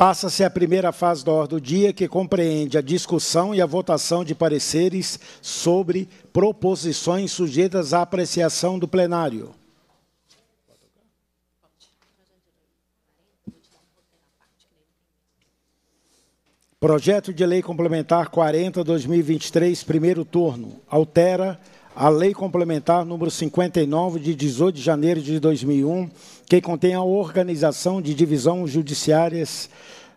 Passa-se a primeira fase da ordem do dia, que compreende a discussão e a votação de pareceres sobre proposições sujeitas à apreciação do plenário. Projeto de Lei Complementar 40-2023, primeiro turno, altera a Lei Complementar número 59, de 18 de janeiro de 2001, que contém a organização de divisão judiciárias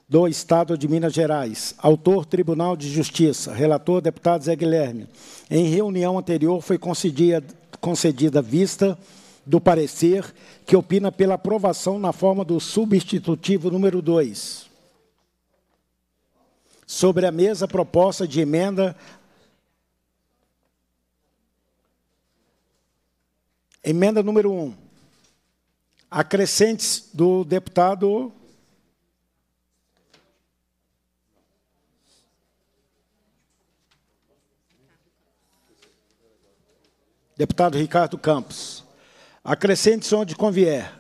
do Estado de Minas Gerais. Autor, Tribunal de Justiça. Relator, deputado Zé Guilherme. Em reunião anterior, foi concedida, concedida vista do parecer que opina pela aprovação na forma do substitutivo número 2. Sobre a mesa proposta de emenda Emenda número 1. Um. Acrescentes do deputado. Deputado Ricardo Campos. Acrescentes onde convier.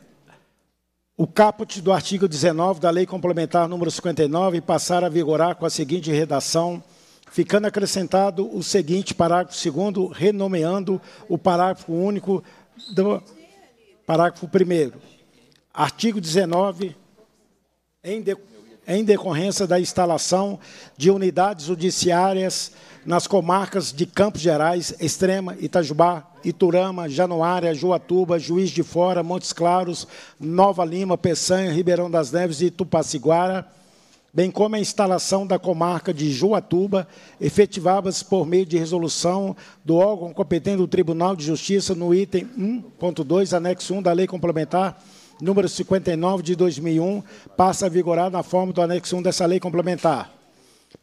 O caput do artigo 19 da Lei Complementar número 59 passar a vigorar com a seguinte redação ficando acrescentado o seguinte parágrafo segundo, renomeando o parágrafo único do então, parágrafo 1 artigo 19, em, de, em decorrência da instalação de unidades judiciárias nas comarcas de Campos Gerais, Extrema, Itajubá, Iturama, Januária, Juatuba, Juiz de Fora, Montes Claros, Nova Lima, Peçanha, Ribeirão das Neves e Tupaciguara, bem como a instalação da comarca de Juatuba, efetivadas por meio de resolução do órgão competente do Tribunal de Justiça no item 1.2, anexo 1 da Lei Complementar número 59 de 2001, passa a vigorar na forma do anexo 1 dessa Lei Complementar.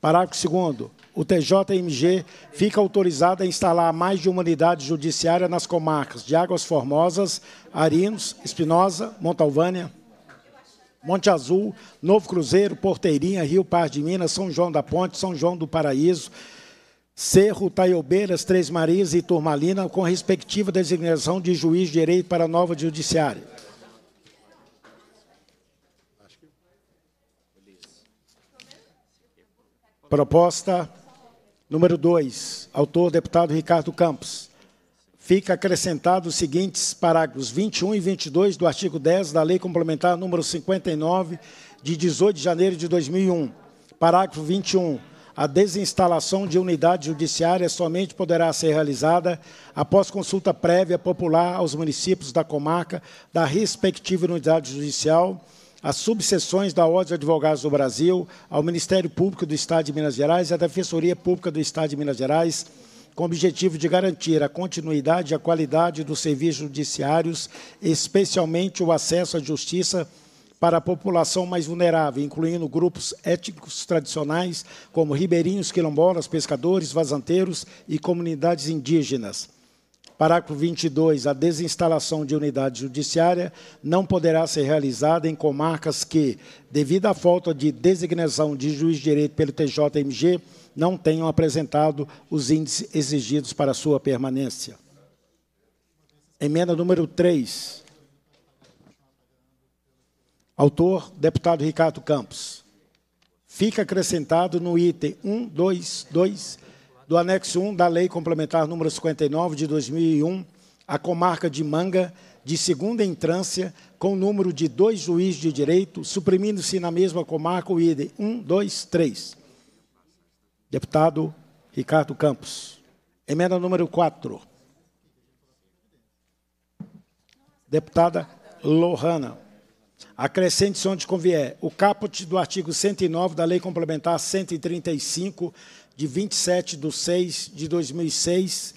Parágrafo 2 o TJMG fica autorizado a instalar mais de uma unidade judiciária nas comarcas de Águas Formosas, Arinos, Espinosa, Montalvânia, Monte Azul, Novo Cruzeiro, Porteirinha, Rio Par de Minas, São João da Ponte, São João do Paraíso, Cerro, Taiobeiras, Três Marias e Turmalina, com respectiva designação de juiz de direito para a nova judiciária. Proposta número 2, autor deputado Ricardo Campos fica acrescentado os seguintes parágrafos 21 e 22 do artigo 10 da Lei Complementar número 59 de 18 de janeiro de 2001. Parágrafo 21. A desinstalação de unidade judiciária somente poderá ser realizada após consulta prévia popular aos municípios da comarca da respectiva unidade judicial, às subseções da Ordem de Advogados do Brasil, ao Ministério Público do Estado de Minas Gerais e à Defensoria Pública do Estado de Minas Gerais, com o objetivo de garantir a continuidade e a qualidade dos serviços judiciários, especialmente o acesso à justiça para a população mais vulnerável, incluindo grupos étnicos tradicionais, como ribeirinhos, quilombolas, pescadores, vazanteiros e comunidades indígenas. Parágrafo 22. A desinstalação de unidade judiciária não poderá ser realizada em comarcas que, devido à falta de designação de juiz de direito pelo TJMG, não tenham apresentado os índices exigidos para sua permanência. Emenda número 3. Autor, deputado Ricardo Campos. Fica acrescentado no item 122 do anexo 1 da Lei Complementar número 59 de 2001, a comarca de Manga, de segunda entrância, com o número de dois juízes de direito, suprimindo-se na mesma comarca o item 123. Deputado Ricardo Campos. Emenda número 4. Deputada Lohana. Acrescente se onde convier o caput do artigo 109 da Lei Complementar 135, de 27 de 6 de 2006,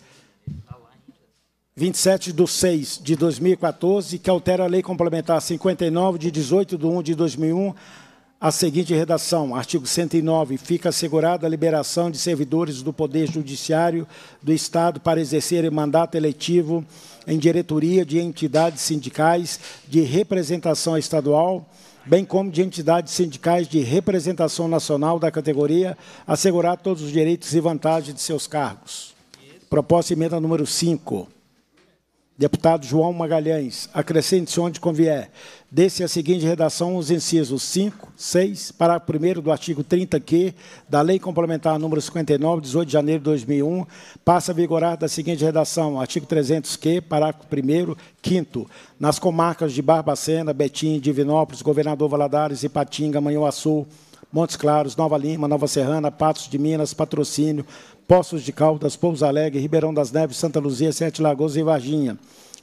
27 de 6 de 2014, que altera a Lei Complementar 59, de 18 de 1 de 2001, a seguinte redação: artigo 109. Fica assegurada a liberação de servidores do Poder Judiciário do Estado para exercerem mandato eletivo em diretoria de entidades sindicais de representação estadual, bem como de entidades sindicais de representação nacional da categoria, assegurar todos os direitos e vantagens de seus cargos. Proposta emenda número 5. Deputado João Magalhães, acrescente-se onde convier. Desse a seguinte redação os incisos 5, 6, parágrafo 1 do artigo 30Q da Lei Complementar número 59, 18 de janeiro de 2001, passa a vigorar da seguinte redação, artigo 300Q, parágrafo 1 quinto, nas comarcas de Barbacena, Betim, Divinópolis, Governador Valadares, Ipatinga, Manhuaçu, Montes Claros, Nova Lima, Nova Serrana, Patos de Minas, Patrocínio, Poços de Caldas, Pouso Alegre, Ribeirão das Neves, Santa Luzia, Sete Lagoas e Varginha.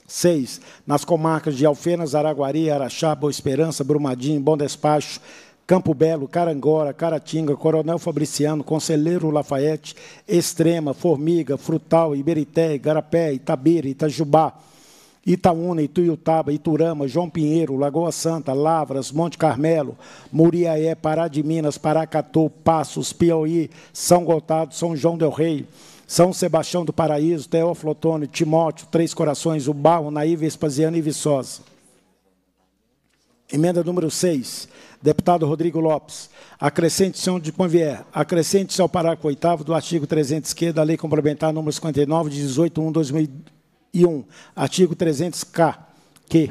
6. Nas comarcas de Alfenas, Araguari, Araxá, Boa Esperança, Brumadinho, Bom Despacho, Campo Belo, Carangora, Caratinga, Coronel Fabriciano, Conselheiro Lafayette, Extrema, Formiga, Frutal, Iberité, Garapé, Itabira, Itajubá, Itaúna, Ituiutaba, Iturama, João Pinheiro, Lagoa Santa, Lavras, Monte Carmelo, Muriaé, Pará de Minas, Paracatu, Passos, Piauí, São Gotardo, São João del Rei, São Sebastião do Paraíso, Teófilo Otônio, Timóteo, Três Corações, Ubarro, Naí, Vespasiano e Viçosa. Emenda número 6, deputado Rodrigo Lopes. Acrescente-se onde convier. Acrescente-se ao parágrafo 8 do artigo 300 esquerda da Lei Complementar número 59, de 18 1 2000 101, artigo 300-K, que,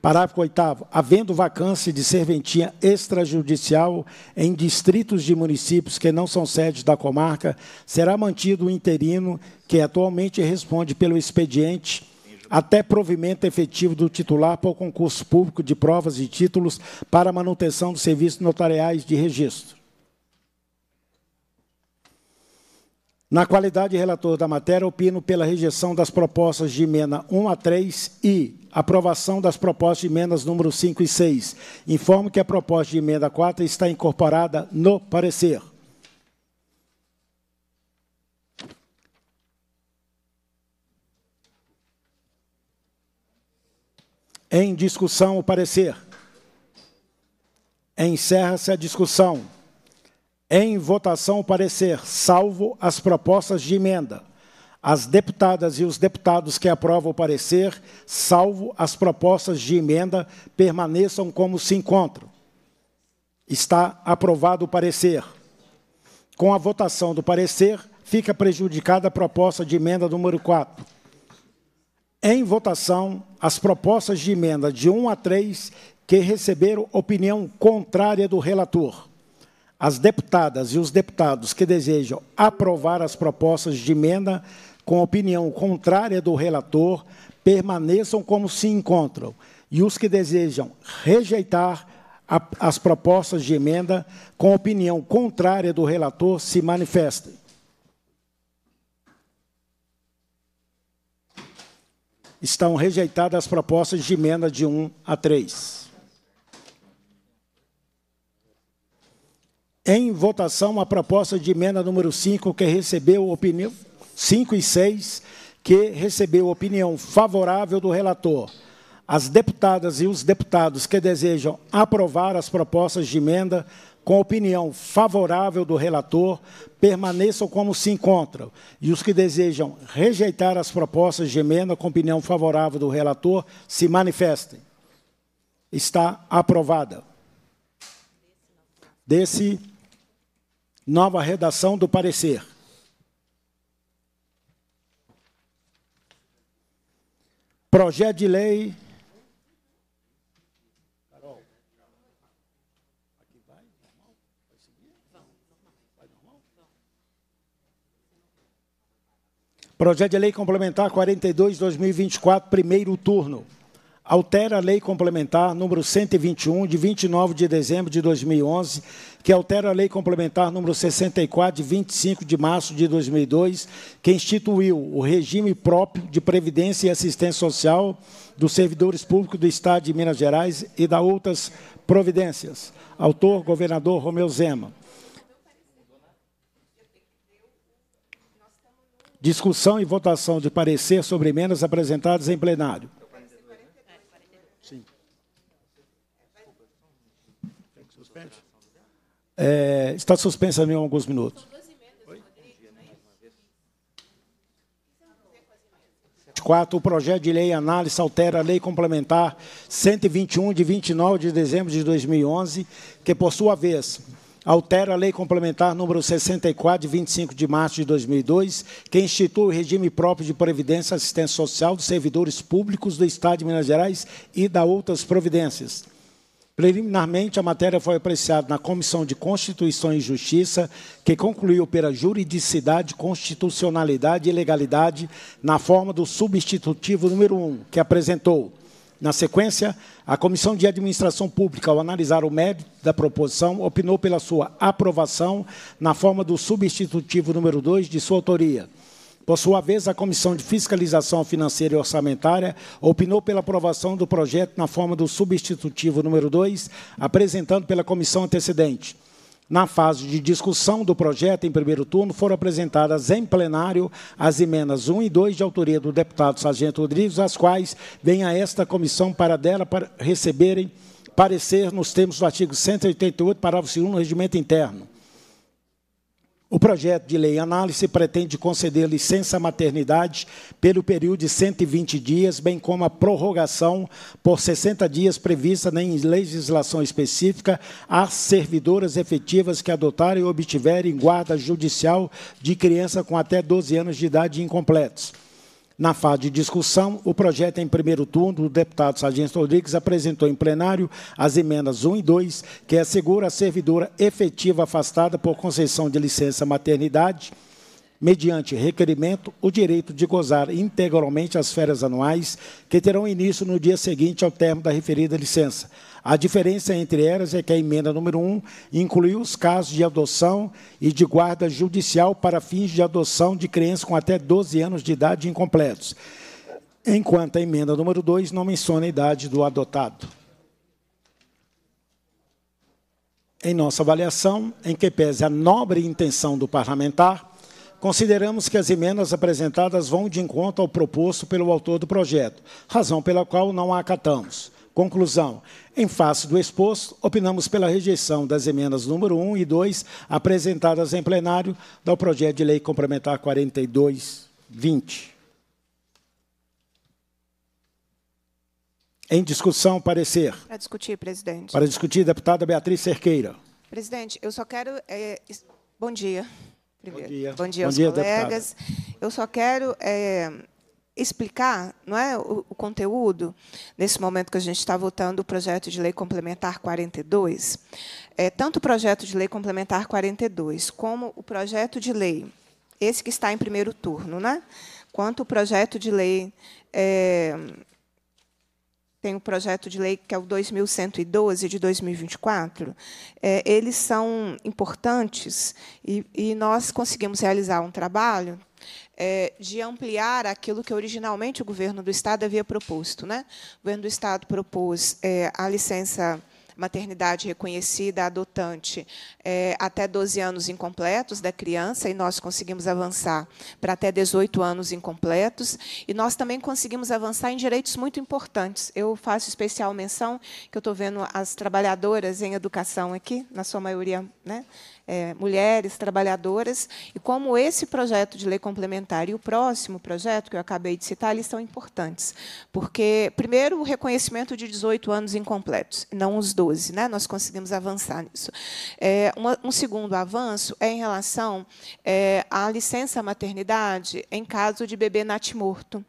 parágrafo 8 havendo vacância de serventia extrajudicial em distritos de municípios que não são sedes da comarca, será mantido o interino que atualmente responde pelo expediente até provimento efetivo do titular por concurso público de provas e títulos para manutenção dos serviços notariais de registro. Na qualidade de relator da matéria, opino pela rejeição das propostas de emenda 1 a 3 e aprovação das propostas de emendas número 5 e 6. Informo que a proposta de emenda 4 está incorporada no parecer. Em discussão o parecer. Encerra-se a discussão. Em votação o parecer, salvo as propostas de emenda. As deputadas e os deputados que aprovam o parecer, salvo as propostas de emenda, permaneçam como se encontram. Está aprovado o parecer. Com a votação do parecer, fica prejudicada a proposta de emenda número 4. Em votação, as propostas de emenda de 1 a 3 que receberam opinião contrária do relator. As deputadas e os deputados que desejam aprovar as propostas de emenda com opinião contrária do relator permaneçam como se encontram, e os que desejam rejeitar a, as propostas de emenda com opinião contrária do relator se manifestem. Estão rejeitadas as propostas de emenda de 1 a 3. em votação a proposta de emenda número 5, que recebeu opinião 5 e 6, que recebeu opinião favorável do relator. As deputadas e os deputados que desejam aprovar as propostas de emenda com opinião favorável do relator permaneçam como se encontram, e os que desejam rejeitar as propostas de emenda com opinião favorável do relator se manifestem. Está aprovada. Desse Nova redação do parecer. Projeto de lei. Projeto de lei complementar 42 2024, primeiro turno. Altera a lei complementar número 121 de 29 de dezembro de 2011 que altera a Lei Complementar número 64, de 25 de março de 2002, que instituiu o regime próprio de previdência e assistência social dos servidores públicos do Estado de Minas Gerais e da outras providências. Autor, governador Romeu Zema. Discussão e votação de parecer sobre emendas apresentadas em plenário. É, está suspensa a alguns minutos. o projeto de lei análise altera a lei complementar 121 de 29 de dezembro de 2011, que por sua vez altera a lei complementar número 64 de 25 de março de 2002, que institui o regime próprio de previdência e assistência social dos servidores públicos do Estado de Minas Gerais e da outras providências. Preliminarmente, a matéria foi apreciada na Comissão de Constituição e Justiça, que concluiu pela juridicidade, constitucionalidade e legalidade na forma do substitutivo número 1, que apresentou. Na sequência, a Comissão de Administração Pública, ao analisar o mérito da proposição, opinou pela sua aprovação na forma do substitutivo número 2 de sua autoria. Por sua vez, a Comissão de Fiscalização Financeira e Orçamentária opinou pela aprovação do projeto na forma do substitutivo número 2, apresentando pela comissão antecedente. Na fase de discussão do projeto em primeiro turno, foram apresentadas em plenário as emendas 1 e 2 de autoria do deputado Sargento Rodrigues, as quais vêm a esta comissão para dela para receberem parecer nos termos do artigo 188, parágrafo 2 do Regimento Interno. O projeto de lei análise pretende conceder licença maternidade pelo período de 120 dias, bem como a prorrogação por 60 dias prevista em legislação específica às servidoras efetivas que adotarem ou obtiverem guarda judicial de criança com até 12 anos de idade incompletos. Na fase de discussão, o projeto em primeiro turno, o deputado Sargento Rodrigues apresentou em plenário as emendas 1 e 2, que assegura a servidora efetiva afastada por concessão de licença maternidade, mediante requerimento, o direito de gozar integralmente as férias anuais, que terão início no dia seguinte ao termo da referida licença, a diferença entre elas é que a emenda número 1 incluiu os casos de adoção e de guarda judicial para fins de adoção de crianças com até 12 anos de idade incompletos, enquanto a emenda número 2 não menciona a idade do adotado. Em nossa avaliação, em que pese a nobre intenção do parlamentar, consideramos que as emendas apresentadas vão de encontro ao proposto pelo autor do projeto, razão pela qual não a acatamos. Conclusão. Em face do exposto, opinamos pela rejeição das emendas número 1 e 2 apresentadas em plenário do projeto de lei complementar 4220. Em discussão, parecer. Para discutir, presidente. Para discutir, deputada Beatriz Cerqueira. Presidente, eu só quero. É, bom dia. Primeiro. Bom dia. Bom dia, bom dia aos dia, colegas. Deputada. Eu só quero é, explicar não é, o, o, conteúdo, nesse momento que a gente está votando o projeto de lei complementar 42, é, tanto o projeto de lei complementar 42 como o projeto de lei, esse que está em primeiro turno, né, quanto o projeto de lei. É, tem o projeto de lei que é o 2112 de 2024, é, eles são importantes e, e nós conseguimos realizar um trabalho é, de ampliar aquilo que originalmente o governo do Estado havia proposto. Né? O governo do Estado propôs é, a licença maternidade reconhecida, adotante, é, até 12 anos incompletos da criança, e nós conseguimos avançar para até 18 anos incompletos. E nós também conseguimos avançar em direitos muito importantes. Eu faço especial menção, que eu estou vendo as trabalhadoras em educação aqui, na sua maioria, né? é, mulheres trabalhadoras, e como esse projeto de lei complementar e o próximo projeto, que eu acabei de citar, eles são importantes. Porque, primeiro, o reconhecimento de 18 anos incompletos, não os 12. Né? Nós conseguimos avançar nisso. É, uma, um segundo avanço é em relação é, à licença maternidade em caso de bebê natimorto.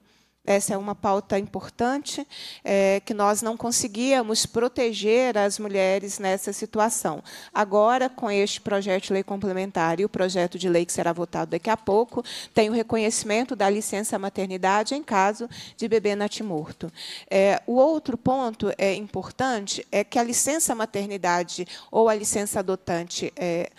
Essa é uma pauta importante, é, que nós não conseguíamos proteger as mulheres nessa situação. Agora, com este projeto de lei complementar e o projeto de lei que será votado daqui a pouco, tem o reconhecimento da licença maternidade em caso de bebê natimorto. É, o outro ponto é importante é que a licença maternidade ou a licença adotante. É,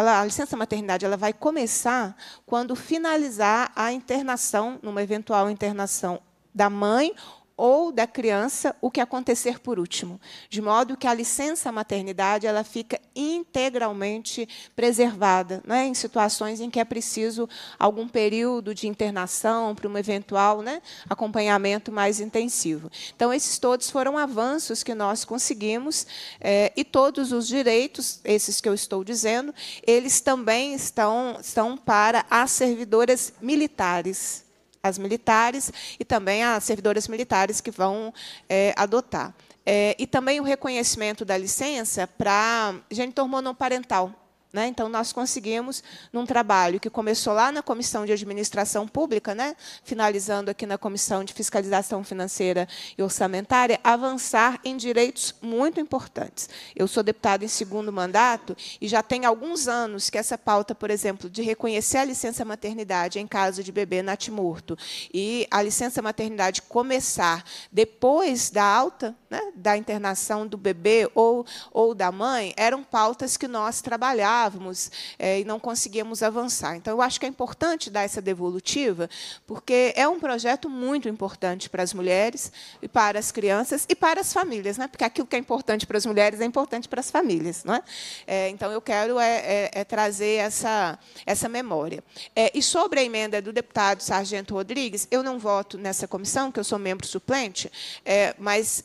ela, a licença maternidade ela vai começar quando finalizar a internação, numa eventual internação da mãe ou da criança o que acontecer por último, de modo que a licença maternidade ela fica integralmente preservada, né, em situações em que é preciso algum período de internação para um eventual né, acompanhamento mais intensivo. Então esses todos foram avanços que nós conseguimos é, e todos os direitos, esses que eu estou dizendo, eles também estão, estão para as servidoras militares as militares e também as servidoras militares que vão é, adotar. É, e também o reconhecimento da licença para genitor monoparental, né? Então, nós conseguimos, num trabalho que começou lá na Comissão de Administração Pública, né? finalizando aqui na Comissão de Fiscalização Financeira e Orçamentária, avançar em direitos muito importantes. Eu sou deputada em segundo mandato e já tem alguns anos que essa pauta, por exemplo, de reconhecer a licença maternidade em caso de bebê natimorto e a licença maternidade começar depois da alta, né? da internação do bebê ou, ou da mãe, eram pautas que nós trabalhávamos estávamos é, e não conseguíamos avançar. Então, eu acho que é importante dar essa devolutiva, porque é um projeto muito importante para as mulheres e para as crianças e para as famílias, né? porque aquilo que é importante para as mulheres é importante para as famílias. Não é? é então, eu quero é, é, é trazer essa, essa memória. É, e sobre a emenda do deputado Sargento Rodrigues, eu não voto nessa comissão, que eu sou membro suplente, é, mas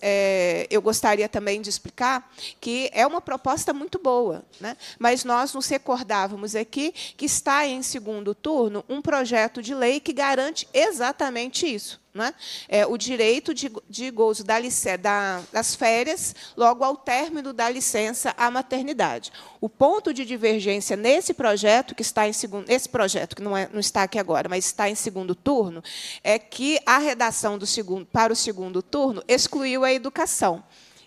eu gostaria também de explicar que é uma proposta muito boa, né? mas nós nós nos recordávamos aqui que está em segundo turno um projeto de lei que garante exatamente isso. Né? É, o direito de, de gozo da, da, das férias logo ao término da licença à maternidade. O ponto de divergência nesse projeto, que está em segundo, esse projeto que não, é, não está aqui agora, mas está em segundo turno, é que a redação do segundo, para o segundo turno excluiu a educação.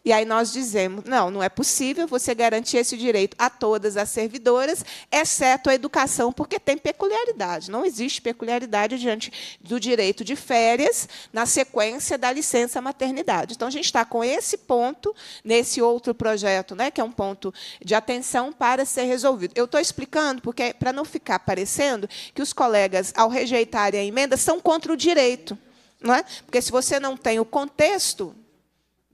E aí nós dizemos: não, não é possível você garantir esse direito a todas as servidoras, exceto a educação, porque tem peculiaridade. Não existe peculiaridade diante do direito de férias na sequência da licença maternidade. Então, a gente está com esse ponto, nesse outro projeto, né, que é um ponto de atenção para ser resolvido. Eu estou explicando, porque para não ficar parecendo que os colegas, ao rejeitarem a emenda, são contra o direito. É? Porque se você não tem o contexto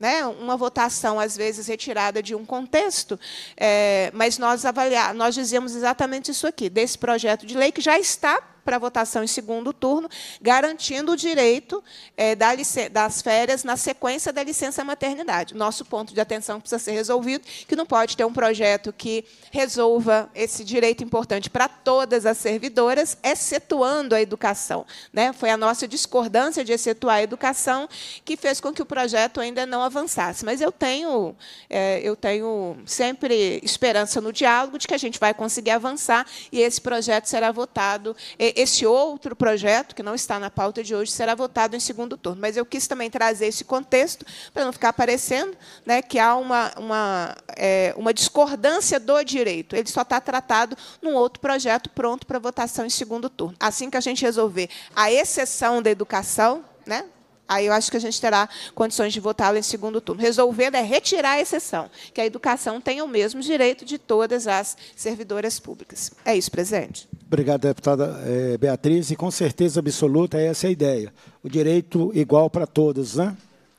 né, uma votação às vezes retirada de um contexto, é, mas nós avaliar, nós dizemos exatamente isso aqui desse projeto de lei que já está para votação em segundo turno, garantindo o direito é, das férias na sequência da licença maternidade. Nosso ponto de atenção precisa ser resolvido, que não pode ter um projeto que resolva esse direito importante para todas as servidoras, excetuando a educação. Né? Foi a nossa discordância de excetuar a educação que fez com que o projeto ainda não avançasse. Mas eu tenho, é, eu tenho sempre esperança no diálogo de que a gente vai conseguir avançar e esse projeto será votado eh, esse outro projeto, que não está na pauta de hoje, será votado em segundo turno. Mas eu quis também trazer esse contexto, para não ficar aparecendo né, que há uma, uma, é, uma discordância do direito. Ele só está tratado num outro projeto pronto para votação em segundo turno. Assim que a gente resolver a exceção da educação, né, Aí eu acho que a gente terá condições de votá-lo em segundo turno. Resolvendo é retirar a exceção, que a educação tenha o mesmo direito de todas as servidoras públicas. É isso, presidente. Obrigado, deputada eh, Beatriz. E com certeza absoluta é essa a ideia. O direito igual para todos, né?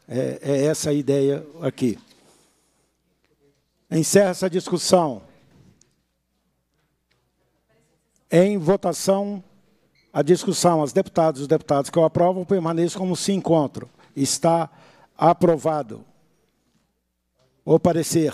É, é essa a ideia aqui. Encerra essa discussão. Em votação. A discussão, as deputadas e os deputados que o aprovam permaneçam como se encontram. Está aprovado. O parecer.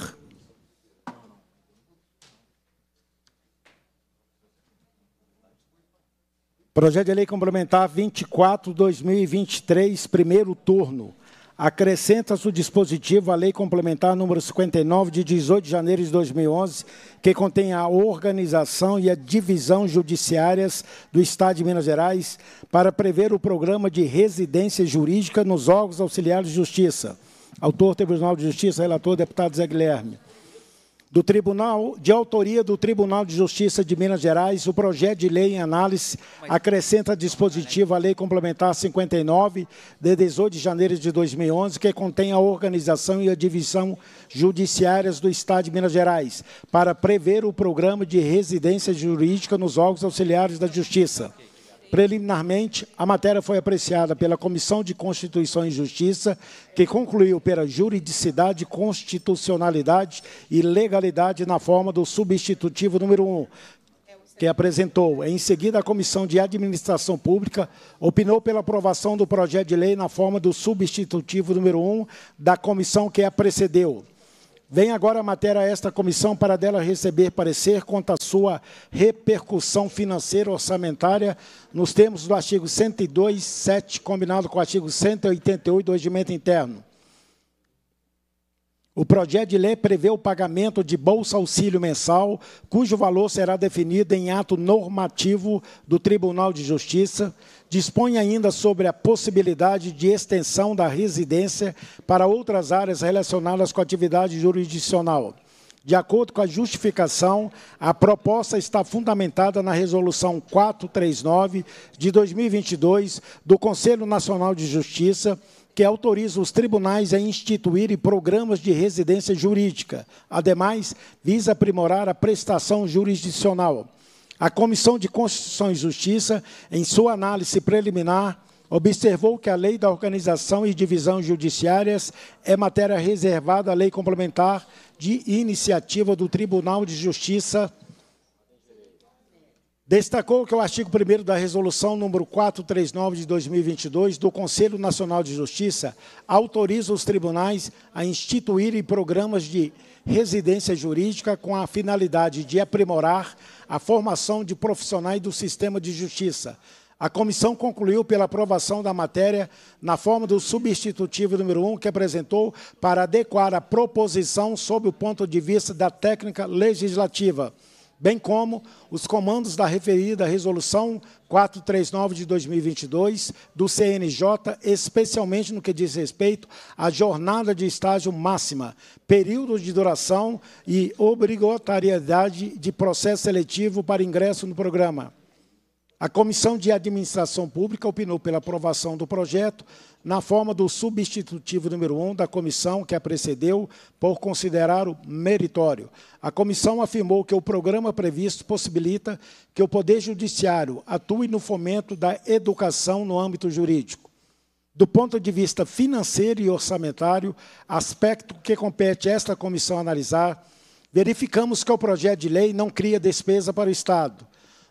Projeto de lei complementar 24-2023, primeiro turno acrescenta-se o dispositivo à Lei Complementar número 59, de 18 de janeiro de 2011, que contém a organização e a divisão judiciárias do Estado de Minas Gerais para prever o programa de residência jurídica nos órgãos auxiliares de justiça. Autor, Tribunal de Justiça, relator, deputado Zé Guilherme do Tribunal de Autoria do Tribunal de Justiça de Minas Gerais, o projeto de lei em análise acrescenta dispositivo à Lei Complementar 59 de 18 de janeiro de 2011, que contém a organização e a divisão judiciárias do Estado de Minas Gerais, para prever o programa de residência jurídica nos órgãos auxiliares da Justiça. Preliminarmente, a matéria foi apreciada pela Comissão de Constituição e Justiça, que concluiu pela juridicidade, constitucionalidade e legalidade na forma do substitutivo número 1, que apresentou. Em seguida, a Comissão de Administração Pública opinou pela aprovação do projeto de lei na forma do substitutivo número 1 da comissão que a precedeu. Vem agora a matéria a esta comissão para dela receber parecer quanto à sua repercussão financeira orçamentária nos termos do artigo 102, 7, combinado com o artigo 188 do Regimento Interno. O projeto de lei prevê o pagamento de bolsa auxílio mensal, cujo valor será definido em ato normativo do Tribunal de Justiça. Dispõe ainda sobre a possibilidade de extensão da residência para outras áreas relacionadas com a atividade jurisdicional. De acordo com a justificação, a proposta está fundamentada na Resolução 439 de 2022 do Conselho Nacional de Justiça, que autoriza os tribunais a instituir programas de residência jurídica. Ademais, visa aprimorar a prestação jurisdicional. A Comissão de Constituição e Justiça, em sua análise preliminar, observou que a lei da organização e divisão judiciárias é matéria reservada à lei complementar de iniciativa do Tribunal de Justiça Destacou que o artigo 1 da Resolução número 439 de 2022 do Conselho Nacional de Justiça autoriza os tribunais a instituírem programas de residência jurídica com a finalidade de aprimorar a formação de profissionais do sistema de justiça. A comissão concluiu pela aprovação da matéria na forma do substitutivo número 1 que apresentou para adequar a proposição sob o ponto de vista da técnica legislativa bem como os comandos da referida Resolução 439 de 2022 do CNJ, especialmente no que diz respeito à jornada de estágio máxima, período de duração e obrigatoriedade de processo seletivo para ingresso no programa. A Comissão de Administração Pública opinou pela aprovação do projeto na forma do substitutivo número 1 um da comissão que a precedeu por considerar o meritório. A comissão afirmou que o programa previsto possibilita que o Poder Judiciário atue no fomento da educação no âmbito jurídico. Do ponto de vista financeiro e orçamentário, aspecto que compete esta comissão analisar, verificamos que o projeto de lei não cria despesa para o Estado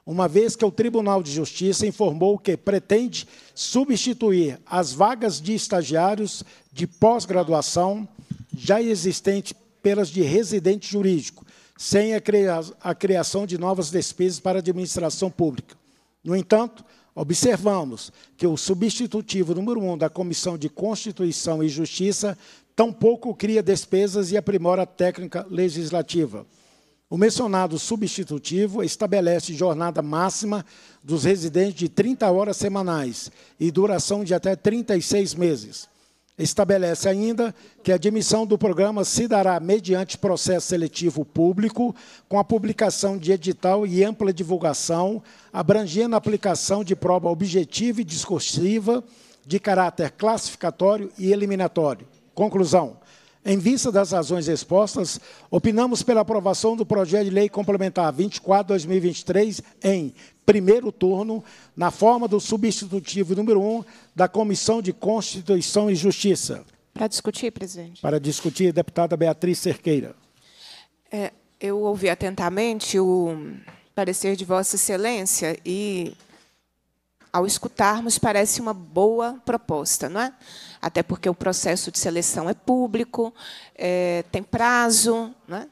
uma vez que o Tribunal de Justiça informou que pretende substituir as vagas de estagiários de pós-graduação já existentes pelas de residente jurídico, sem a, criação de novas despesas para a administração pública. No entanto, observamos que o substitutivo número 1 um da Comissão de Constituição e Justiça tampouco cria despesas e aprimora a técnica legislativa. O mencionado substitutivo estabelece jornada máxima dos residentes de 30 horas semanais e duração de até 36 meses. Estabelece ainda que a admissão do programa se dará mediante processo seletivo público, com a publicação de edital e ampla divulgação, abrangendo a aplicação de prova objetiva e discursiva de caráter classificatório e eliminatório. Conclusão. Em vista das razões expostas, opinamos pela aprovação do projeto de lei complementar 24/2023 em primeiro turno, na forma do substitutivo número 1 da Comissão de Constituição e Justiça. Para discutir, presidente. Para discutir, deputada Beatriz Cerqueira. É, eu ouvi atentamente o parecer de Vossa Excelência e, ao escutarmos, parece uma boa proposta, não é? até porque o processo de seleção é público, é, tem prazo. Né?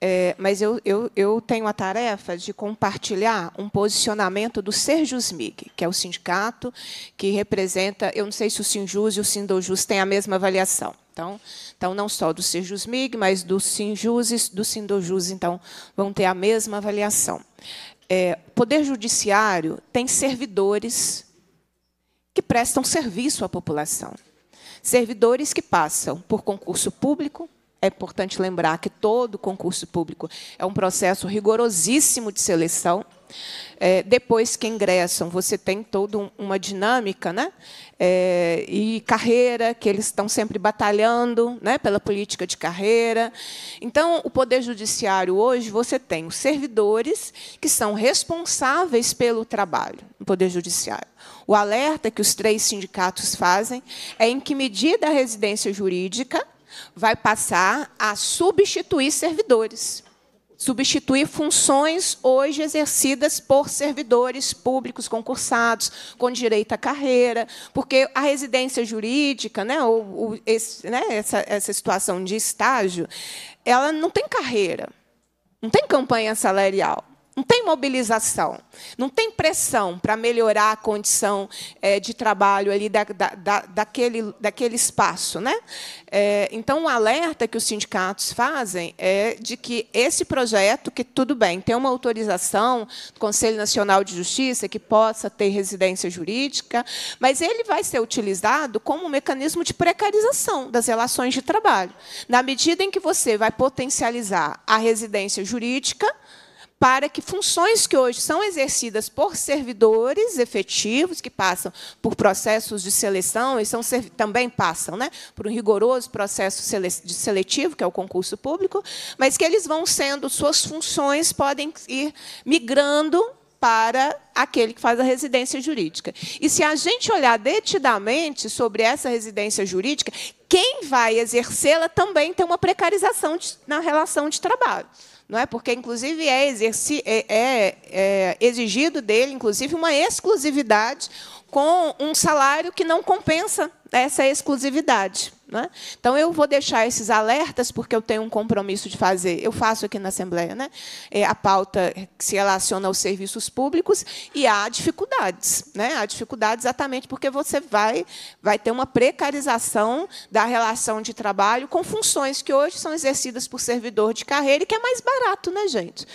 É, mas eu, eu, eu, tenho a tarefa de compartilhar um posicionamento do Serjusmig, que é o sindicato que representa, eu não sei se o Sinjus e o Sindojus têm a mesma avaliação. Então, então não só do Serjusmig, mas do Sinjus e do Sindojus, então, vão ter a mesma avaliação. É, poder Judiciário tem servidores que prestam serviço à população. Servidores que passam por concurso público, é importante lembrar que todo concurso público é um processo rigorosíssimo de seleção. É, depois que ingressam, você tem toda uma dinâmica né, é, e carreira, que eles estão sempre batalhando né, pela política de carreira. Então, o Poder Judiciário hoje, você tem os servidores que são responsáveis pelo trabalho no Poder Judiciário. O alerta que os três sindicatos fazem é em que medida a residência jurídica vai passar a substituir servidores substituir funções hoje exercidas por servidores públicos concursados, com direito à carreira, porque a residência jurídica, né, ou, ou esse, né, essa, essa situação de estágio, ela não tem carreira, não tem campanha salarial. Não tem mobilização, não tem pressão para melhorar a condição é, de trabalho ali da, da, da, daquele, daquele espaço. Né? É, então, o um alerta que os sindicatos fazem é de que esse projeto, que tudo bem, tem uma autorização do Conselho Nacional de Justiça que possa ter residência jurídica, mas ele vai ser utilizado como um mecanismo de precarização das relações de trabalho. Na medida em que você vai potencializar a residência jurídica, para que funções que hoje são exercidas por servidores efetivos, que passam por processos de seleção e são, também passam né, por um rigoroso processo de seletivo, que é o concurso público, mas que eles vão sendo, suas funções podem ir migrando para aquele que faz a residência jurídica. E se a gente olhar detidamente sobre essa residência jurídica, quem vai exercê-la também tem uma precarização de, na relação de trabalho não é? Porque inclusive é, exerci, é, é, é exigido dele, inclusive, uma exclusividade com um salário que não compensa essa exclusividade. Né? Então, eu vou deixar esses alertas, porque eu tenho um compromisso de fazer. Eu faço aqui na Assembleia né? É a pauta que se relaciona aos serviços públicos, e há dificuldades. Né? Há dificuldades exatamente porque você vai, vai ter uma precarização da relação de trabalho com funções que hoje são exercidas por servidor de carreira e que é mais barato, né, gente?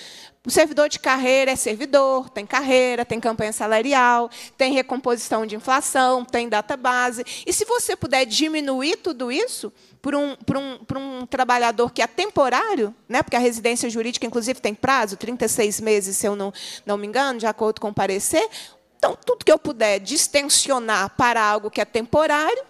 O servidor de carreira é servidor, tem carreira, tem campanha salarial, tem recomposição de inflação, tem database. E se você puder diminuir tudo isso para um, para um, para um trabalhador que é temporário, né, porque a residência jurídica, inclusive, tem prazo, 36 meses, se eu não, não me engano, de acordo com o parecer. Então, tudo que eu puder distensionar para algo que é temporário,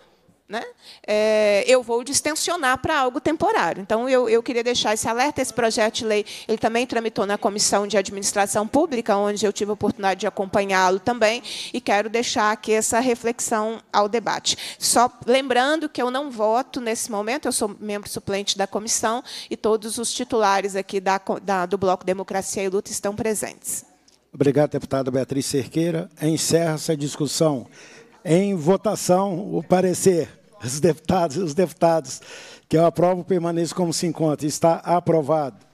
né? É, eu vou distensionar para algo temporário. Então, eu, eu queria deixar esse alerta. Esse projeto de lei ele também tramitou na Comissão de Administração Pública, onde eu tive a oportunidade de acompanhá-lo também, e quero deixar aqui essa reflexão ao debate. Só lembrando que eu não voto nesse momento, eu sou membro suplente da comissão, e todos os titulares aqui da, da do Bloco Democracia e Luta estão presentes. Obrigado, deputada Beatriz Cerqueira. Encerra-se a discussão. Em votação, o parecer. Os deputados, os deputados que eu aprovo permaneçam como se encontra. Está aprovado.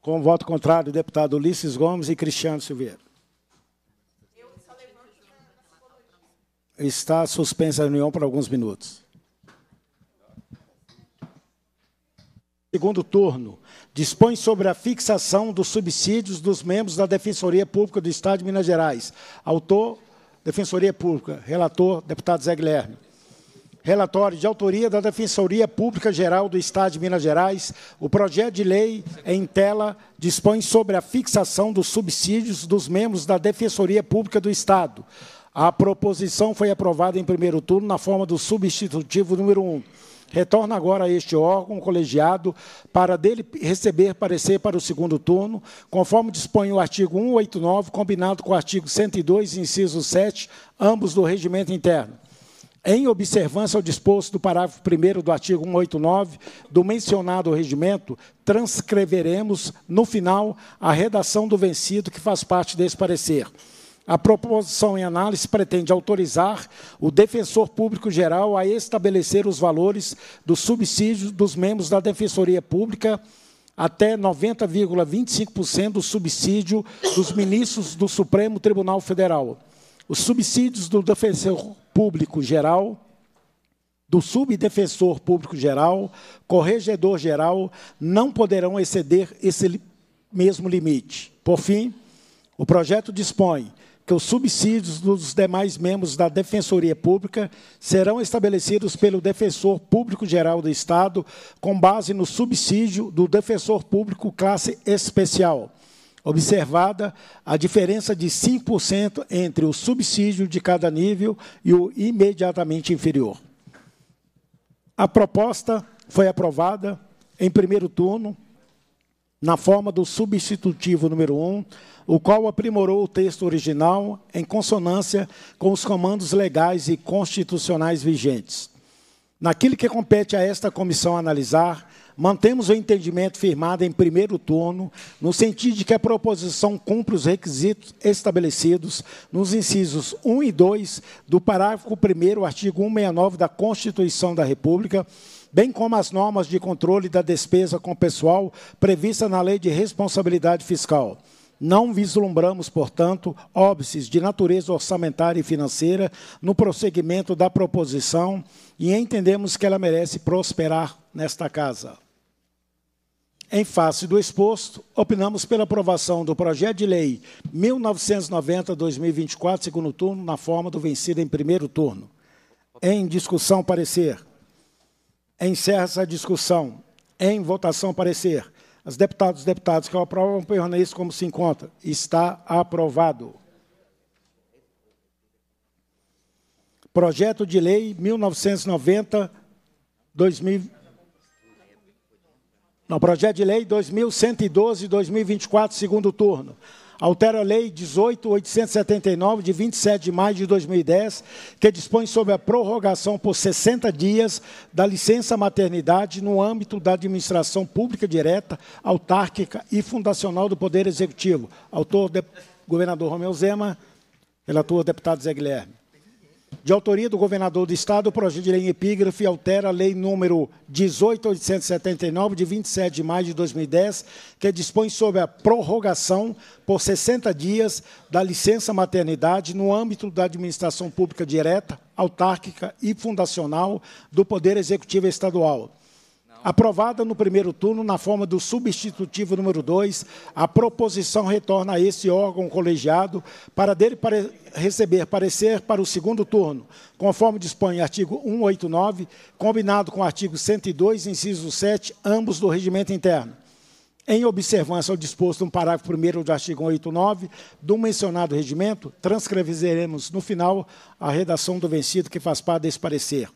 Com voto contrário, deputado Ulisses Gomes e Cristiano Silveira. Está suspensa a reunião por alguns minutos. Segundo turno, dispõe sobre a fixação dos subsídios dos membros da Defensoria Pública do Estado de Minas Gerais. Autor, Defensoria Pública. Relator, deputado Zé Guilherme. Relatório de autoria da Defensoria Pública Geral do Estado de Minas Gerais, o projeto de lei é em tela dispõe sobre a fixação dos subsídios dos membros da Defensoria Pública do Estado. A proposição foi aprovada em primeiro turno na forma do substitutivo número 1. Retorna agora a este órgão colegiado para dele receber parecer para o segundo turno, conforme dispõe o artigo 189, combinado com o artigo 102, inciso 7, ambos do regimento interno em observância ao disposto do parágrafo 1 do artigo 189 do mencionado regimento, transcreveremos, no final, a redação do vencido que faz parte desse parecer. A proposição em análise pretende autorizar o defensor público geral a estabelecer os valores dos subsídios dos membros da Defensoria Pública até 90,25% do subsídio dos ministros do Supremo Tribunal Federal. Os subsídios do defensor público geral, do subdefensor público geral, corregedor geral, não poderão exceder esse mesmo limite. Por fim, o projeto dispõe que os subsídios dos demais membros da Defensoria Pública serão estabelecidos pelo Defensor Público Geral do Estado, com base no subsídio do Defensor Público Classe Especial, observada a diferença de 5% entre o subsídio de cada nível e o imediatamente inferior. A proposta foi aprovada em primeiro turno, na forma do substitutivo número 1, o qual aprimorou o texto original em consonância com os comandos legais e constitucionais vigentes. Naquilo que compete a esta comissão analisar, mantemos o entendimento firmado em primeiro turno, no sentido de que a proposição cumpre os requisitos estabelecidos nos incisos 1 e 2 do parágrafo 1 artigo 169 da Constituição da República, bem como as normas de controle da despesa com pessoal prevista na Lei de Responsabilidade Fiscal. Não vislumbramos, portanto, óbices de natureza orçamentária e financeira no prosseguimento da proposição e entendemos que ela merece prosperar nesta Casa. Em face do exposto, opinamos pela aprovação do projeto de lei 1990-2024, segundo turno, na forma do vencido em primeiro turno. Em discussão, parecer. Encerra-se a discussão. Em votação, parecer. As deputadas e deputados que aprovam permaneçam como se encontra. Está aprovado. Projeto de lei 1990-2024. No projeto de lei 2112-2024, segundo turno. Altera a lei 18.879, de 27 de maio de 2010, que dispõe sobre a prorrogação por 60 dias da licença maternidade no âmbito da administração pública direta, autárquica e fundacional do Poder Executivo. Autor, governador Romeu Zema, relator, deputado Zé Guilherme. De autoria do governador do Estado, o projeto de lei em epígrafe altera a lei número 18.879, de 27 de maio de 2010, que dispõe sobre a prorrogação por 60 dias da licença maternidade no âmbito da administração pública direta, autárquica e fundacional do Poder Executivo Estadual Aprovada no primeiro turno, na forma do substitutivo número 2, a proposição retorna a esse órgão colegiado para dele pare receber parecer para o segundo turno, conforme dispõe o artigo 189, combinado com o artigo 102, inciso 7, ambos do regimento interno. Em observância ao disposto no parágrafo 1 do artigo 189 do mencionado regimento, transcreveremos no final a redação do vencido que faz parte desse parecer.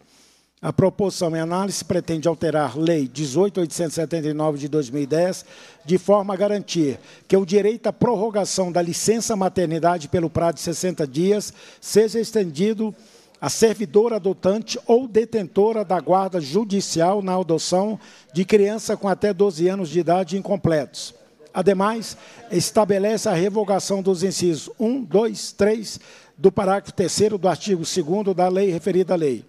A proposição em análise pretende alterar Lei 18.879 de 2010, de forma a garantir que o direito à prorrogação da licença maternidade pelo prazo de 60 dias seja estendido à servidora adotante ou detentora da guarda judicial na adoção de criança com até 12 anos de idade incompletos. Ademais, estabelece a revogação dos incisos 1, 2, 3 do parágrafo 3 do artigo 2 da lei referida à lei.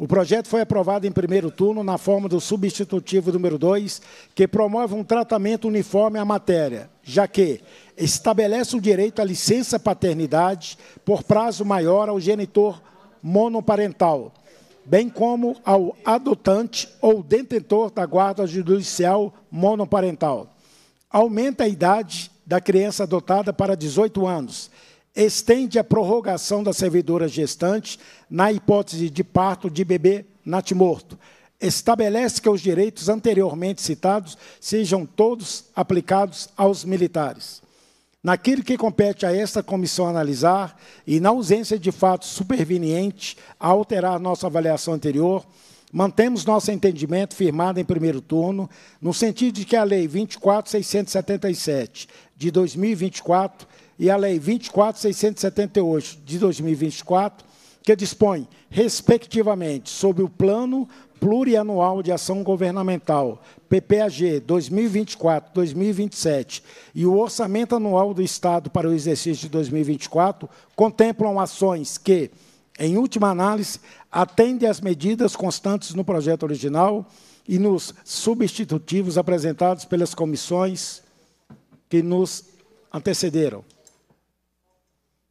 O projeto foi aprovado em primeiro turno na forma do substitutivo número 2, que promove um tratamento uniforme à matéria, já que estabelece o direito à licença paternidade por prazo maior ao genitor monoparental, bem como ao adotante ou detentor da guarda judicial monoparental. Aumenta a idade da criança adotada para 18 anos, estende a prorrogação da servidora gestante na hipótese de parto de bebê natimorto. Estabelece que os direitos anteriormente citados sejam todos aplicados aos militares. Naquilo que compete a esta comissão analisar, e na ausência de fato superveniente a alterar nossa avaliação anterior, Mantemos nosso entendimento firmado em primeiro turno, no sentido de que a Lei 24.677, de 2024, e a Lei 24.678 de 2024, que dispõe, respectivamente, sobre o Plano Plurianual de Ação Governamental, PPAG 2024-2027, e o Orçamento Anual do Estado para o exercício de 2024, contemplam ações que, em última análise, atendem às medidas constantes no projeto original e nos substitutivos apresentados pelas comissões que nos antecederam.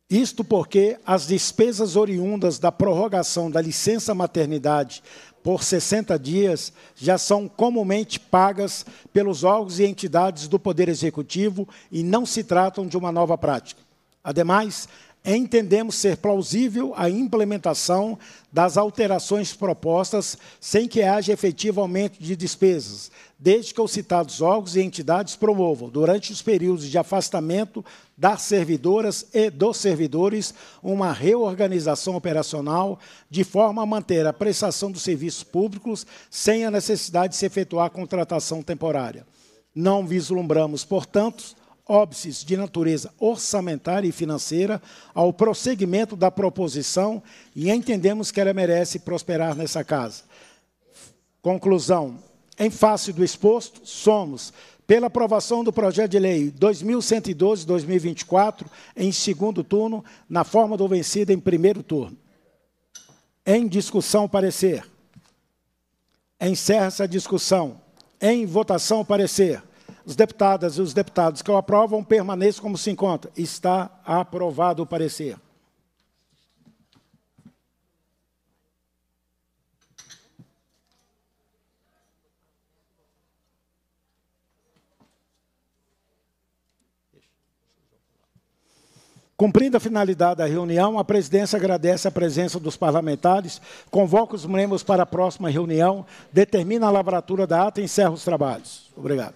Isto porque as despesas oriundas da prorrogação da licença maternidade por 60 dias já são comumente pagas pelos órgãos e entidades do Poder Executivo e não se tratam de uma nova prática. Ademais, entendemos ser plausível a implementação das alterações propostas sem que haja efetivo aumento de despesas, desde que os citados órgãos e entidades promovam, durante os períodos de afastamento das servidoras e dos servidores, uma reorganização operacional, de forma a manter a prestação dos serviços públicos sem a necessidade de se efetuar contratação temporária. Não vislumbramos, portanto, óbices de natureza orçamentária e financeira ao prosseguimento da proposição e entendemos que ela merece prosperar nessa casa. Conclusão. Em face do exposto, somos, pela aprovação do projeto de lei 2112-2024, em segundo turno, na forma do vencido em primeiro turno. Em discussão, parecer. Encerra-se a discussão. Em votação, parecer. Os deputadas e os deputados que o aprovam permaneçam como se encontra. Está aprovado o parecer. Cumprindo a finalidade da reunião, a presidência agradece a presença dos parlamentares, convoca os membros para a próxima reunião, determina a lavratura da ata e encerra os trabalhos. Obrigado.